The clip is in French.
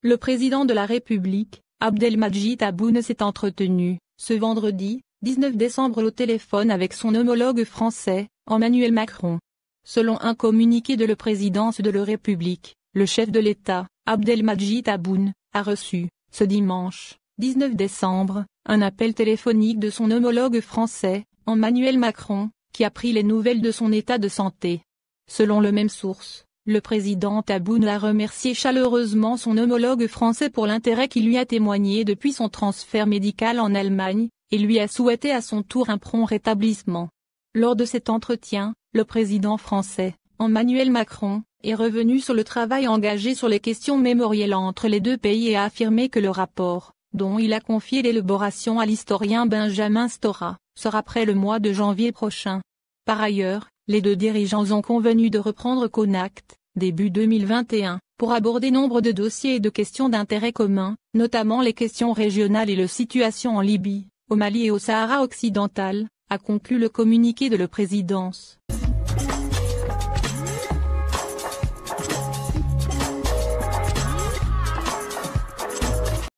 Le président de la République, Abdelmajid Aboune s'est entretenu, ce vendredi, 19 décembre au téléphone avec son homologue français, Emmanuel Macron. Selon un communiqué de la présidence de la République, le chef de l'État, Abdelmajid Aboune, a reçu, ce dimanche, 19 décembre, un appel téléphonique de son homologue français, Emmanuel Macron, qui a pris les nouvelles de son état de santé. Selon le même source, le président Taboun a remercié chaleureusement son homologue français pour l'intérêt qu'il lui a témoigné depuis son transfert médical en Allemagne, et lui a souhaité à son tour un prompt rétablissement. Lors de cet entretien, le président français, Emmanuel Macron, est revenu sur le travail engagé sur les questions mémorielles entre les deux pays et a affirmé que le rapport, dont il a confié l'élaboration à l'historien Benjamin Stora, sera prêt le mois de janvier prochain. Par ailleurs, les deux dirigeants ont convenu de reprendre Conact, début 2021, pour aborder nombre de dossiers et de questions d'intérêt commun, notamment les questions régionales et la situation en Libye, au Mali et au Sahara occidental, a conclu le communiqué de la présidence.